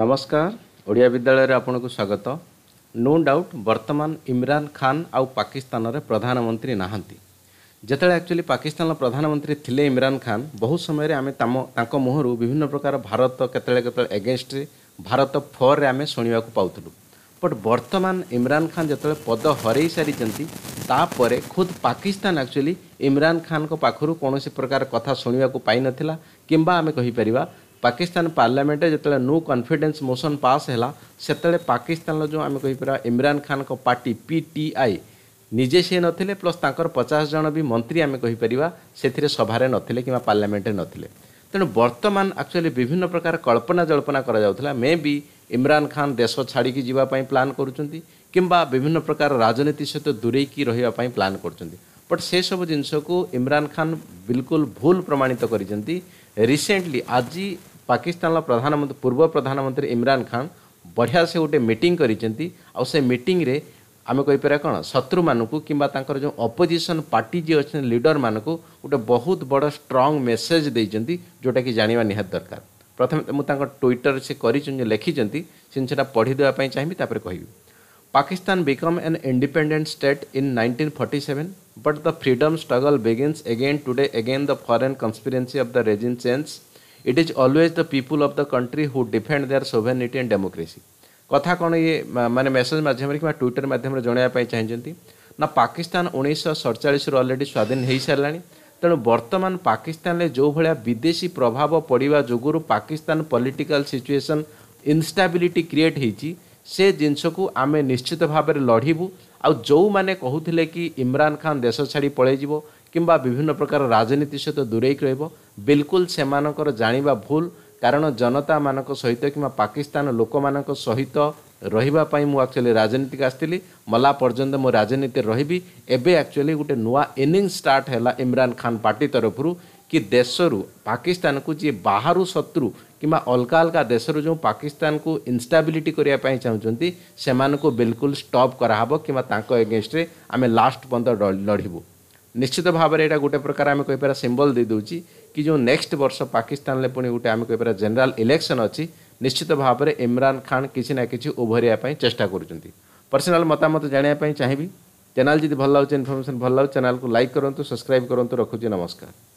ନମସ୍କାର ଓଡ଼ିଆ ବିଦ୍ୟାଳୟରେ ଆପଣଙ୍କୁ ସ୍ୱାଗତ ନୋ ଡାଉଟ୍ ବର୍ତ୍ତମାନ ଇମ୍ରାନ୍ ଖାନ୍ ଆଉ ପାକିସ୍ତାନରେ ପ୍ରଧାନମନ୍ତ୍ରୀ ନାହାନ୍ତି ଯେତେବେଳେ ଆକ୍ଚୁଆଲି ପାକିସ୍ତାନର ପ୍ରଧାନମନ୍ତ୍ରୀ ଥିଲେ ଇମ୍ରାନ୍ ଖାନ୍ ବହୁ ସମୟରେ ଆମେ ତାମ ତାଙ୍କ ମୁହଁରୁ ବିଭିନ୍ନ ପ୍ରକାର ଭାରତ କେତେବେଳେ କେତେବେଳେ ଏଗେନଷ୍ଟରେ ଭାରତ ଫର୍ରେ ଆମେ ଶୁଣିବାକୁ ପାଉଥିଲୁ ବଟ୍ ବର୍ତ୍ତମାନ ଇମ୍ରାନ୍ ଖାନ୍ ଯେତେବେଳେ ପଦ ହରାଇ ସାରିଛନ୍ତି ତାପରେ ଖୁଦ୍ ପାକିସ୍ତାନ ଆକ୍ଚୁଆଲି ଇମ୍ରାନ୍ ଖାନ୍ଙ୍କ ପାଖରୁ କୌଣସି ପ୍ରକାର କଥା ଶୁଣିବାକୁ ପାଇନଥିଲା କିମ୍ବା ଆମେ କହିପାରିବା ପାକିସ୍ତାନ ପାର୍ଲାମେଣ୍ଟରେ ଯେତେବେଳେ ନୋ କନଫିଡେନ୍ସ ମୋସନ୍ ପାସ୍ ହେଲା ସେତେବେଳେ ପାକିସ୍ତାନର ଯେଉଁ ଆମେ କହିପାରିବା ଇମ୍ରାନ ଖାନ୍ଙ୍କ ପାର୍ଟି ପି ଟି ଆଇ ନିଜେ ସେ ନଥିଲେ ପ୍ଲସ୍ ତାଙ୍କର ପଚାଶ ଜଣ ବି ମନ୍ତ୍ରୀ ଆମେ କହିପାରିବା ସେଥିରେ ସଭାରେ ନଥିଲେ କିମ୍ବା ପାର୍ଲାମେଣ୍ଟରେ ନଥିଲେ ତେଣୁ ବର୍ତ୍ତମାନ ଆକ୍ଚୁଆଲି ବିଭିନ୍ନ ପ୍ରକାର କଳ୍ପନା ଜଳ୍ପନା କରାଯାଉଥିଲା ମେ ବି ଇମ୍ରାନ ଖାନ ଦେଶ ଛାଡ଼ିକି ଯିବା ପାଇଁ ପ୍ଲାନ୍ କରୁଛନ୍ତି କିମ୍ବା ବିଭିନ୍ନ ପ୍ରକାର ରାଜନୀତି ସହିତ ଦୂରେଇକି ରହିବା ପାଇଁ ପ୍ଲାନ୍ କରୁଛନ୍ତି ବଟ୍ ସେସବୁ ଜିନିଷକୁ ଇମ୍ରାନ ଖାନ୍ ବିଲକୁଲ ଭୁଲ ପ୍ରମାଣିତ କରିଛନ୍ତି ରିସେଣ୍ଟଲି ଆଜି ପାକିସ୍ତାନର ପ୍ରଧାନମନ୍ତ୍ରୀ ପୂର୍ବ ପ୍ରଧାନମନ୍ତ୍ରୀ ଇମ୍ରାନ ଖାନ୍ ବଢ଼ିଆ ସେ ଗୋଟେ ମିଟିଂ କରିଛନ୍ତି ଆଉ ସେ ମିଟିଂରେ ଆମେ କହିପାରିବା କ'ଣ ଶତ୍ରୁମାନଙ୍କୁ କିମ୍ବା ତାଙ୍କର ଯେଉଁ ଅପୋଜିସନ୍ ପାର୍ଟି ଯିଏ ଅଛନ୍ତି ଲିଡର୍ମାନଙ୍କୁ ଗୋଟେ ବହୁତ ବଡ଼ ଷ୍ଟ୍ରଙ୍ଗ ମେସେଜ୍ ଦେଇଛନ୍ତି ଯେଉଁଟାକି ଜାଣିବା ନିହାତି ଦରକାର ପ୍ରଥମେ ମୁଁ ତାଙ୍କ ଟ୍ୱିଟର୍ ସେ କରିଛନ୍ତି ଲେଖିଛନ୍ତି ସେ ଜିନିଷଟା ପଢ଼ିଦେବା ପାଇଁ ଚାହିଁବି ତାପରେ କହିବି Pakistan become an independent state in nineteen forty seven but the freedom struggle begins again today again the foreign conspiracy of the regime change it is always the people of the country who defend their sovereignty and democracy କଥା କ'ଣ ଇଏ ମାନେ message ମାଧ୍ୟମରେ କିମ୍ବା Twitter ମାଧ୍ୟମରେ ଜଣାଇବା ପାଇଁ ଚାହିଁଛନ୍ତି ନା ପାକିସ୍ତାନ ଉଣେଇଶହ ସଡ଼ଚାଳିଶରୁ ଅଲରେଡ଼ି ସ୍ୱାଧୀନ ହୋଇସାରିଲାଣି ତେଣୁ ବର୍ତ୍ତମାନ ପାକିସ୍ତାନରେ ଯେଉଁଭଳିଆ ବିଦେଶୀ ପ୍ରଭାବ ପଡ଼ିବା ଯୋଗୁଁରୁ Pakistan political situation instability create ହୋଇଛି ସେ ଜିନିଷକୁ ଆମେ ନିଶ୍ଚିତ ଭାବରେ ଲଢ଼ିବୁ ଆଉ ଯେଉଁମାନେ କହୁଥିଲେ କି ଇମ୍ରାନ ଖାନ୍ ଦେଶ ଛାଡ଼ି ପଳାଇଯିବ କିମ୍ବା ବିଭିନ୍ନ ପ୍ରକାର ରାଜନୀତି ସହିତ ଦୂରେଇକି ରହିବ ବିଲକୁଲ ସେମାନଙ୍କର ଜାଣିବା ଭୁଲ କାରଣ ଜନତାମାନଙ୍କ ସହିତ କିମ୍ବା ପାକିସ୍ତାନ ଲୋକମାନଙ୍କ ସହିତ ରହିବା ପାଇଁ ମୁଁ ଆକ୍ଚୁଆଲି ରାଜନୀତିକୁ ଆସିଥିଲି ମଲା ପର୍ଯ୍ୟନ୍ତ ମୁଁ ରାଜନୀତିରେ ରହିବି ଏବେ ଆକ୍ଚୁଆଲି ଗୋଟେ ନୂଆ ଇନିଂ ଷ୍ଟାର୍ଟ ହେଲା ଇମ୍ରାନ ଖାନ ପାର୍ଟି ତରଫରୁ କି ଦେଶରୁ ପାକିସ୍ତାନକୁ ଯିଏ ବାହାରୁ ଶତ୍ରୁ କିମ୍ବା ଅଲଗା ଅଲଗା ଦେଶରୁ ଯେଉଁ ପାକିସ୍ତାନକୁ ଇନଷ୍ଟାବିଲିଟି କରିବା ପାଇଁ ଚାହୁଁଛନ୍ତି ସେମାନଙ୍କୁ ବିଲକୁଲ ଷ୍ଟପ୍ କରାହେବ କିମ୍ବା ତାଙ୍କ ଏଗେନଷ୍ଟରେ ଆମେ ଲାଷ୍ଟ ପର୍ଯ୍ୟନ୍ତ ଲଢ଼ିବୁ ନିଶ୍ଚିତ ଭାବରେ ଏଇଟା ଗୋଟେ ପ୍ରକାର ଆମେ କହିପାରିବା ସିମ୍ବଲ ଦେଇଦେଉଛି କି ଯେଉଁ ନେକ୍ସଟ ବର୍ଷ ପାକିସ୍ତାନରେ ପୁଣି ଗୋଟେ ଆମେ କହିପାରିବା ଜେନେରାଲ ଇଲେକ୍ସନ୍ ଅଛି ନିଶ୍ଚିତ ଭାବରେ ଇମ୍ରାନ ଖାନ କିଛି ନା କିଛି ଉଭରିବା ପାଇଁ ଚେଷ୍ଟା କରୁଛନ୍ତି ପର୍ସନାଲ ମତାମତ ଜାଣିବା ପାଇଁ ଚାହିଁବି ଚ୍ୟାନେଲ୍ ଯଦି ଭଲ ଲାଗୁଛି ଇନଫର୍ମେସନ୍ ଭଲ ଲାଗୁଛି ଚ୍ୟାନେଲ୍କୁ ଲାଇକ୍ କରନ୍ତୁ ସବସ୍କ୍ରାଇବ୍ କରନ୍ତୁ ରଖୁଛି ନମସ୍କାର